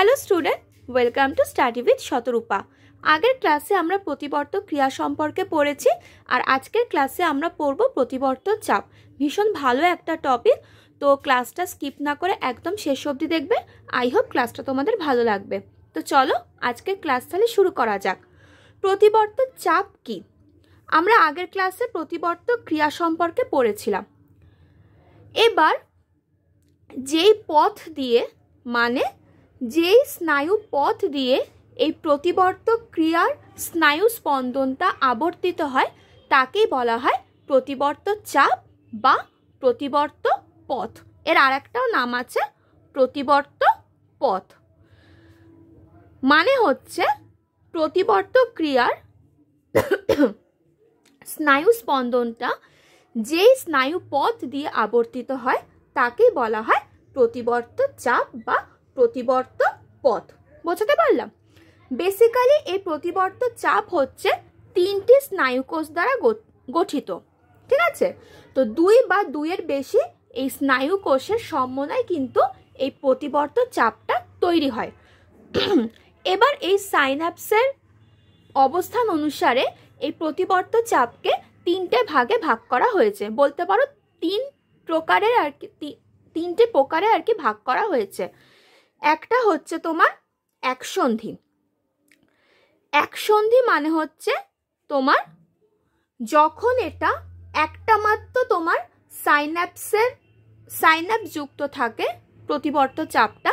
Hello student welcome to study with Shatarupa আগের ক্লাসে আমরা প্রতিবর্ত ক্রিয়া সম্পর্কে পড়েছি আর আজকের ক্লাসে আমরা পড়ব প্রতিবর্ত চাপ ভীষণ ভালো একটা টপিক তো ক্লাসটা স্কিপ না করে একদম শেষ অবধি দেখবে আই হোপ ক্লাসটা তোমাদের ভালো লাগবে তো চলো আজকের ক্লাস তাহলে শুরু করা যাক প্রতিবর্ত চাপ কি আমরা আগের ক্লাসে প্রতিবর্ত ক্রিয়া সম্পর্কে পড়েছিলাম এবার যেই পথ দিয়ে মানে যেই স্নায়ু পথ দিয়ে এই প্রতিবর্ত ক্রিয়ার স্নায়ু স্পন্দনটা আবর্তিত হয় তাকেই বলা হয় প্রতিবর্ত চাপ বা প্রতিবর্ত পথ এর আর একটাও নাম আছে প্রতিবর্ত পথ মানে হচ্ছে প্রতিবর্ত ক্রিয়ার স্নায়ু স্পন্দনটা যে স্নায়ু পথ দিয়ে আবর্তিত হয় তাকেই বলা হয় প্রতিবর্ত চাপ বা প্রতিবর্ত পথ বোঝাতে পারলাম বেসিক্যালি এই প্রতিবর্ত চাপ হচ্ছে তিনটি স্নায়ুকোষ দ্বারা গঠিত ঠিক আছে তো দুই বা দুইয়ের বেশি এই স্নায়ুকোষের সমন্বয় কিন্তু এই প্রতিবর্ত চাপটা তৈরি হয় এবার এই সাইনাপসের অবস্থান অনুসারে এই প্রতিবর্ত চাপকে তিনটে ভাগে ভাগ করা হয়েছে বলতে পারো তিন প্রকারের আর কি তিনটে প্রকারে আর কি ভাগ করা হয়েছে একটা হচ্ছে তোমার এক সন্ধি এক সন্ধি মানে হচ্ছে তোমার যখন এটা একটা মাত্র তোমার সাইন্যাপসের সাইন্যাপ যুক্ত থাকে প্রতিবর্ত চাপটা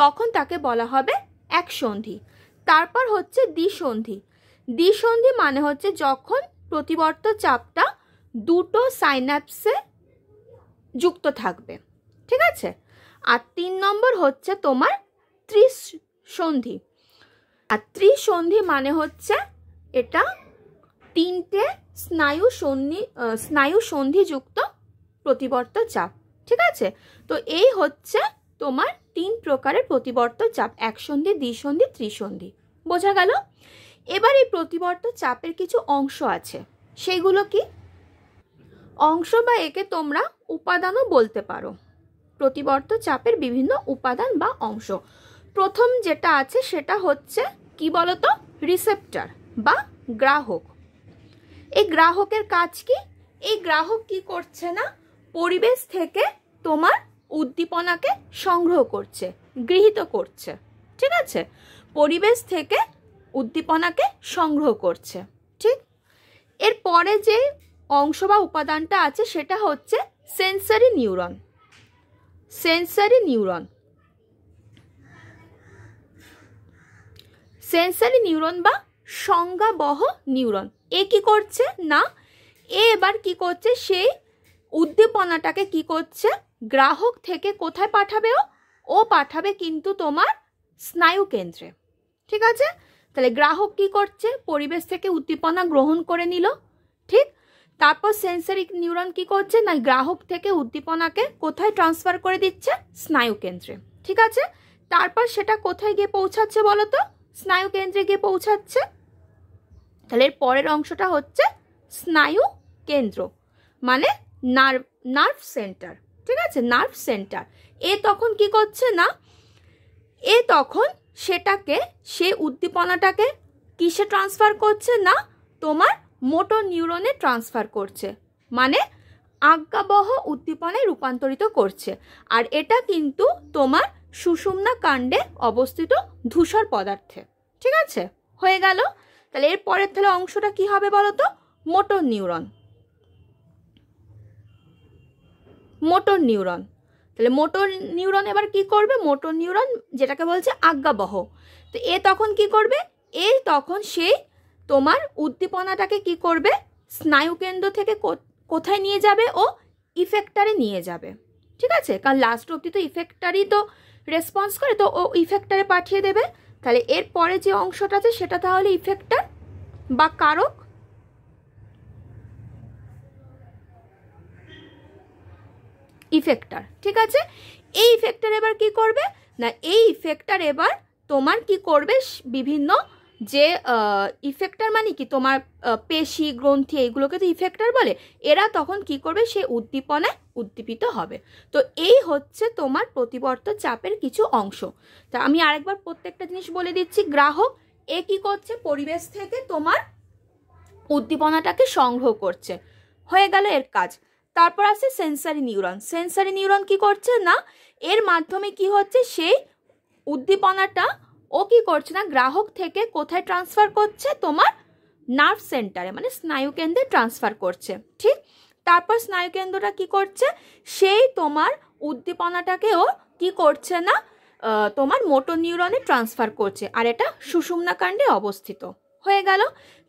তখন তাকে বলা হবে এক সন্ধি তারপর হচ্ছে দ্বিসন্ধি দ্বিসন্ধি মানে হচ্ছে যখন প্রতিবর্ত চাপটা দুটো সাইন্যাপসে যুক্ত থাকবে ঠিক আছে আর তিন নম্বর হচ্ছে তোমার ত্রিশ সন্ধি আর ত্রিসন্ধি মানে হচ্ছে এটা তিনটে স্নায়ু সন্ধি স্নায়ু সন্ধিযুক্ত প্রতিবর্ত চাপ ঠিক আছে তো এই হচ্ছে তোমার তিন প্রকারের প্রতিবর্ত চাপ এক সন্ধি দ্বিসন্ধি ত্রিসন্ধি বোঝা গেল এবার এই প্রতিবর্ত চাপের কিছু অংশ আছে সেগুলো কি অংশ বা একে তোমরা উপাদানও বলতে পারো প্রতিবর্ত চাপের বিভিন্ন উপাদান বা অংশ প্রথম যেটা আছে সেটা হচ্ছে কি বলতো রিসেপ্টার বা গ্রাহক এই গ্রাহকের কাজ কি এই গ্রাহক কি করছে না পরিবেশ থেকে তোমার উদ্দীপনাকে সংগ্রহ করছে গৃহীত করছে ঠিক আছে পরিবেশ থেকে উদ্দীপনাকে সংগ্রহ করছে ঠিক এরপরে যে অংশ বা উপাদানটা আছে সেটা হচ্ছে sensory neuron sensory neuron sensory neuron বা সংজ্ঞাবহ নিউরন এ কি করছে না এ এবার কি করছে সেই উদ্দীপনাটাকে কি করছে গ্রাহক থেকে কোথায় পাঠাবে ও ও পাঠাবে কিন্তু তোমার স্নায়ু কেন্দ্রে ঠিক আছে তাহলে গ্রাহক কি করছে পরিবেশ থেকে উদ্দীপনা গ্রহণ করে নিল ঠিক তারপর সেন্সারিক নিউরন কি করছে না গ্রাহক থেকে উদ্দীপনাকে কোথায় ট্রান্সফার করে দিচ্ছে স্নায়ুকেন্দ্রে ঠিক আছে তারপর সেটা কোথায় গিয়ে পৌঁছাচ্ছে বলতো স্নায়ুকেন্দ্রে গিয়ে পৌঁছাচ্ছে তাহলে এর পরের অংশটা হচ্ছে স্নায়ু কেন্দ্র মানে নার্ভ নার্ভ সেন্টার ঠিক আছে নার্ভ সেন্টার এ তখন কি করছে না এ তখন সেটাকে সে উদ্দীপনাটাকে কিসে ট্রান্সফার করছে না তোমার মোটর নিউরনে ট্রান্সফার করছে মানে আজ্ঞাবহ উদ্দীপনায় রূপান্তরিত করছে আর এটা কিন্তু তোমার সুষুম্না কাণ্ডে অবস্থিত ধূসর পদার্থে ঠিক আছে হয়ে গেল তাহলে এর পরের তাহলে অংশটা কি হবে বলো তো মোটর নিউরন মোটর নিউরন তাহলে মোটর নিউরন এবার কি করবে মোটর নিউরন যেটাকে বলছে আজ্ঞাবহ তো এ তখন কি করবে এ তখন সেই তোমার উদ্দীপনাটাকে কি করবে স্নায়ুকেন্দ্র থেকে কোথায় নিয়ে যাবে ও ইফেক্টারে নিয়ে যাবে ঠিক আছে কারণ লাস্ট অবধি তো ইফেক্টারই তো রেসপন্স করে তো ও ইফেক্টারে পাঠিয়ে দেবে তাহলে এর পরে যে অংশটা আছে সেটা তাহলে ইফেক্টার বা কারক ইফেক্টার ঠিক আছে এই ইফেক্টার এবার কি করবে না এই ইফেক্টার এবার তোমার কি করবে বিভিন্ন যে ইফেক্টার মানে কি তোমার পেশি গ্রন্থি এইগুলোকে তো ইফেক্টার বলে এরা তখন কি করবে সে উদ্দীপনায় উদ্দীপিত হবে তো এই হচ্ছে তোমার প্রতিবর্ত চাপের কিছু অংশ তা আমি আরেকবার প্রত্যেকটা জিনিস বলে দিচ্ছি গ্রাহক এ কী করছে পরিবেশ থেকে তোমার উদ্দীপনাটাকে সংগ্রহ করছে হয়ে গেল এর কাজ তারপর আছে সেন্সারি নিউরন সেন্সারি নিউরন কি করছে না এর মাধ্যমে কি হচ্ছে সেই উদ্দীপনাটা ও কি করছে না গ্রাহক থেকে কোথায় ট্রান্সফার করছে তোমার নার্ভ সেন্টারে মানে স্নায়ুকেন্দ্রে ট্রান্সফার করছে ঠিক তারপর স্নায়ুকেন্দ্রটা কি করছে সেই তোমার উদ্দীপনাটাকেও কি করছে না তোমার মোটর নিউরনে ট্রান্সফার করছে আর এটা সুষুম্নাকাণ্ডে অবস্থিত হয়ে গেল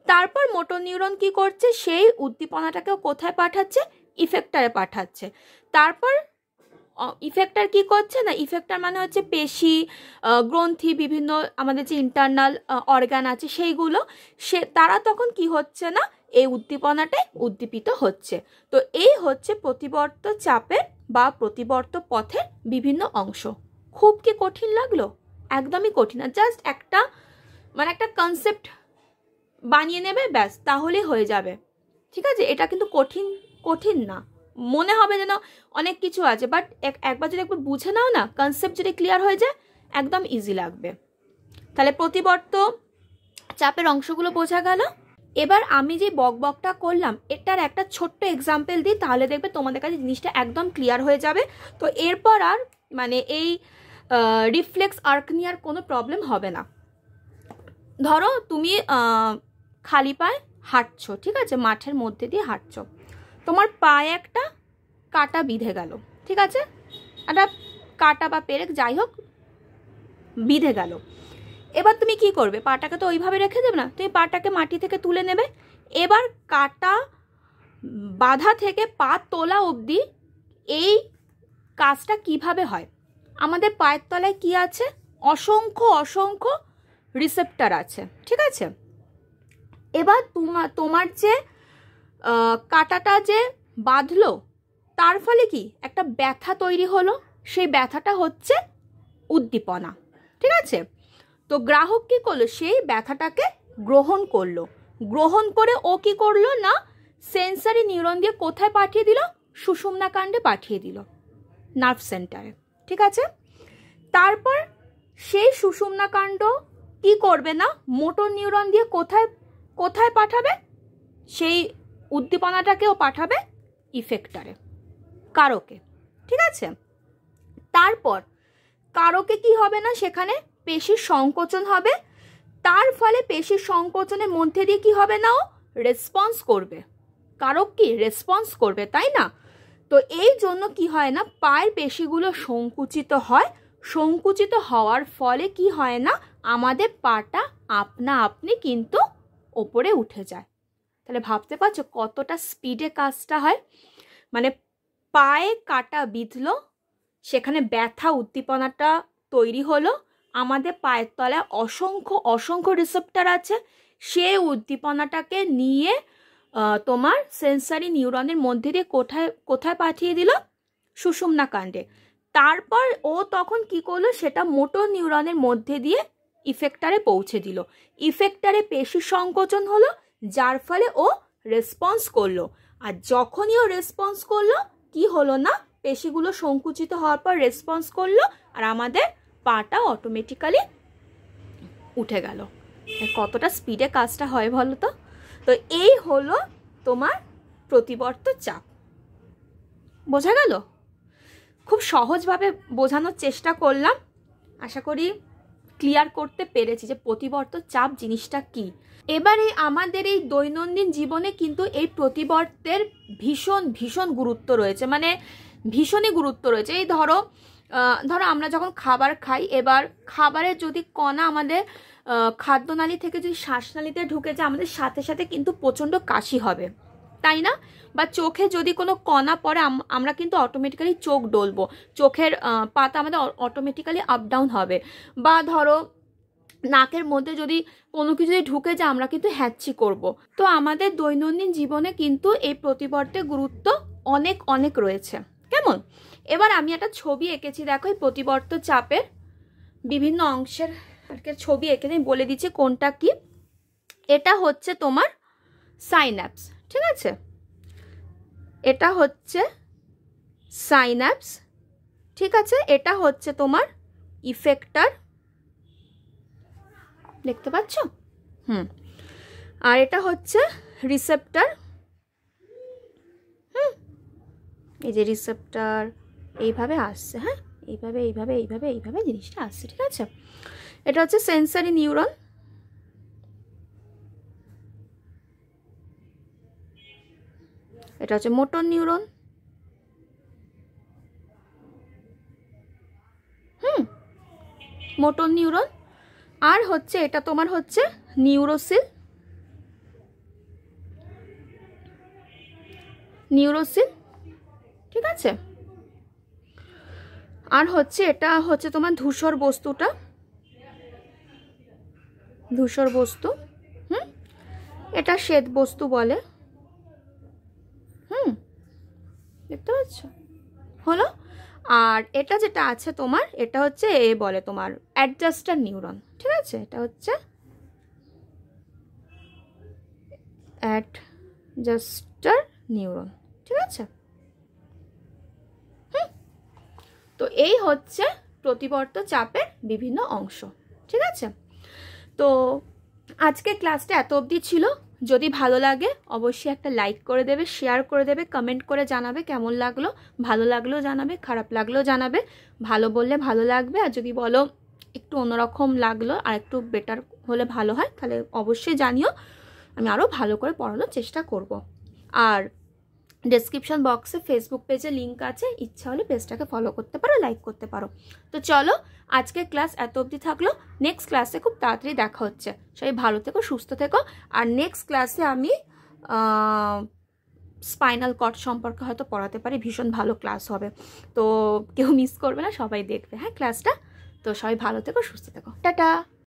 তারপর মোটর নিউরন কি করছে সেই উদ্দীপনাটাকেও কোথায় পাঠাচ্ছে ইফেক্টারে পাঠাচ্ছে তারপর ইফেক্টার কি করছে না ইফেক্টার মানে হচ্ছে পেশি গ্রন্থি বিভিন্ন আমাদের যে ইন্টারনাল অর্গান আছে সেইগুলো সে তারা তখন কি হচ্ছে না এই উদ্দীপনাটাই উদ্দীপিত হচ্ছে তো এই হচ্ছে প্রতিবর্ত চাপের বা প্রতিবর্ত পথের বিভিন্ন অংশ খুব কি কঠিন লাগলো একদমই কঠিন না জাস্ট একটা মানে একটা কনসেপ্ট বানিয়ে নেবে ব্যাস তাহলে হয়ে যাবে ঠিক আছে এটা কিন্তু কঠিন কঠিন না মনে হবে যেন অনেক কিছু আছে বাট একবার যদি একবার বুঝে নাও না কনসেপ্ট যদি ক্লিয়ার হয়ে যায় একদম ইজি লাগবে তাহলে প্রতিবর্ত চাপের অংশগুলো বোঝা গেল এবার আমি যে বক বকটা করলাম এটার একটা ছোট্ট এক্সাম্পল দিই তাহলে দেখবে তোমাদের কাছে জিনিসটা একদম ক্লিয়ার হয়ে যাবে তো এরপর আর মানে এই রিফ্লেক্স আর্ক নিয়ে আর কোনো প্রবলেম হবে না ধরো তুমি খালি পায়ে হাঁটছো ঠিক আছে মাঠের মধ্যে দিয়ে হাঁটছো তোমার পায়ে একটা কাটা বিঁধে গেল ঠিক আছে একটা কাটা বা পেরেক যাই হোক বিঁধে গেল এবার তুমি কি করবে পাটাকে তো ওইভাবে রেখে দেবে না তুমি পাটাকে মাটি থেকে তুলে নেবে এবার কাটা বাধা থেকে পা তোলা অবধি এই কাজটা কিভাবে হয় আমাদের পায়ের তলায় কি আছে অসংখ্য অসংখ্য রিসেপ্টার আছে ঠিক আছে এবার তোমার তোমার যে কাটাটা যে বাঁধলো তার ফলে কি একটা ব্যথা তৈরি হলো সেই ব্যথাটা হচ্ছে উদ্দীপনা ঠিক আছে তো গ্রাহক কি করলো সেই ব্যথাটাকে গ্রহণ করলো গ্রহণ করে ও কি করলো না সেন্সারি নিউরন দিয়ে কোথায় পাঠিয়ে দিল সুষুমনা কাণ্ডে পাঠিয়ে দিল নার্ভ সেন্টারে ঠিক আছে তারপর সেই সুষুমনা কাণ্ড কী করবে না মোটর নিউরন দিয়ে কোথায় কোথায় পাঠাবে সেই উদ্দীপনাটাকেও পাঠাবে ইফেক্টারে কারোকে ঠিক আছে তারপর কারোকে কি হবে না সেখানে পেশির সংকোচন হবে তার ফলে পেশির সংকোচনের মধ্যে দিয়ে কি হবে না ও রেসপন্স করবে কারক কি রেসপন্স করবে তাই না তো এই জন্য কি হয় না পায়ের পেশিগুলো সংকুচিত হয় সংকুচিত হওয়ার ফলে কি হয় না আমাদের পাটা আপনা আপনি কিন্তু ওপরে উঠে যায় তাহলে ভাবতে পারছো কতটা স্পিডে কাজটা হয় মানে পায়ে কাটা বিঁধলো সেখানে ব্যথা উদ্দীপনাটা তৈরি হলো আমাদের পায়ের তলায় অসংখ্য অসংখ্য রিসেপ্টার আছে সে উদ্দীপনাটাকে নিয়ে তোমার সেন্সারি নিউরনের মধ্যে দিয়ে কোথায় কোথায় পাঠিয়ে দিল সুষুমনা কাণ্ডে তারপর ও তখন কি করলো সেটা মোটর নিউরনের মধ্যে দিয়ে ইফেক্টারে পৌঁছে দিল ইফেক্টারে পেশি সংকোচন হলো যার ফলে ও রেসপন্স করলো আর যখনই ও রেসপন্স করলো কি হলো না পেশিগুলো সংকুচিত হওয়ার পর রেসপন্স করলো আর আমাদের পাটা অটোমেটিক্যালি উঠে গেল কতটা স্পিডে কাজটা হয় বলো তো তো এই হলো তোমার প্রতিবর্ত চাপ বোঝা গেল খুব সহজভাবে বোঝানোর চেষ্টা করলাম আশা করি ক্লিয়ার করতে পেরেছি যে প্রতিবর্ত চাপ জিনিসটা কি এবারে আমাদের এই দৈনন্দিন জীবনে কিন্তু এই প্রতিবর্তের ভীষণ ভীষণ গুরুত্ব রয়েছে মানে ভীষণই গুরুত্ব রয়েছে এই ধরো ধরো আমরা যখন খাবার খাই এবার খাবারের যদি কণা আমাদের খাদ্যনালী থেকে যদি শ্বাসনালীতে ঢুকে যায় আমাদের সাথে সাথে কিন্তু প্রচণ্ড কাশি হবে তাই না বা চোখে যদি কোনো কণা পড়ে আমরা কিন্তু অটোমেটিক্যালি চোখ ডলবো চোখের পাতা আমাদের অটোমেটিক্যালি আপ ডাউন হবে বা ধরো নাকের মধ্যে যদি কোনো কিছু যদি ঢুকে যায় আমরা কিন্তু হ্যাচি করব। তো আমাদের দৈনন্দিন জীবনে কিন্তু এই প্রতিবর্তে গুরুত্ব অনেক অনেক রয়েছে কেমন এবার আমি একটা ছবি এঁকেছি দেখো এই প্রতিবর্ত চাপের বিভিন্ন অংশের আর কি ছবি এঁকে আমি বলে দিচ্ছি কোনটা কি এটা হচ্ছে তোমার সাইন্যাপস ঠিক আছে এটা হচ্ছে সাইন্যাপস ঠিক আছে এটা হচ্ছে তোমার ইফেক্টার দেখতে পাচ্ছ হুম আর এটা হচ্ছে রিসেপ্টার হুম এই যে রিসেপ্টার এইভাবে আসছে হ্যাঁ এইভাবে এইভাবে এইভাবে এইভাবে জিনিসটা আসছে ঠিক আছে এটা হচ্ছে সেন্সারি নিউরন এটা হচ্ছে মোটর নিউরন হুম মোটর নিউরন আর হচ্ছে এটা তোমার হচ্ছে নিউরোসিল নিউরোসিল ঠিক আছে আর হচ্ছে এটা হচ্ছে তোমার ধূসর বস্তুটা ধূসর বস্তু হুম এটা শ্বেত বস্তু বলে দেখতে পাচ্ছ হলো আর এটা যেটা আছে তোমার এটা হচ্ছে এ বলে তোমার অ্যাডজাস্টার নিউরন ঠিক আছে এটা হচ্ছে অ্যাডজাস্টার নিউরন ঠিক আছে তো এই হচ্ছে প্রতিবর্ত চাপের বিভিন্ন অংশ ঠিক আছে তো আজকে ক্লাসটা এত অবধি ছিল যদি ভালো লাগে অবশ্যই একটা লাইক করে দেবে শেয়ার করে দেবে কমেন্ট করে জানাবে কেমন লাগলো ভালো লাগলেও জানাবে খারাপ লাগলেও জানাবে ভালো বললে ভালো লাগবে আর যদি বলো একটু অন্যরকম লাগলো আর একটু বেটার হলে ভালো হয় তাহলে অবশ্যই জানিও আমি আরও ভালো করে পড়ানোর চেষ্টা করব আর ডেসক্রিপশন বক্সে ফেসবুক পেজে লিঙ্ক আছে ইচ্ছা হলে পেজটাকে ফলো করতে পারো লাইক করতে পারো তো চলো আজকের ক্লাস এত অবধি থাকলো নেক্সট ক্লাসে খুব তাড়াতাড়ি দেখা হচ্ছে সবাই ভালো থেকো সুস্থ থেকো আর নেক্সট ক্লাসে আমি স্পাইনাল কট সম্পর্কে হয়তো পড়াতে পারি ভীষণ ভালো ক্লাস হবে তো কেউ মিস করবে না সবাই দেখবে হ্যাঁ ক্লাসটা তো সবাই ভালো থেকো সুস্থ থেকো টাটা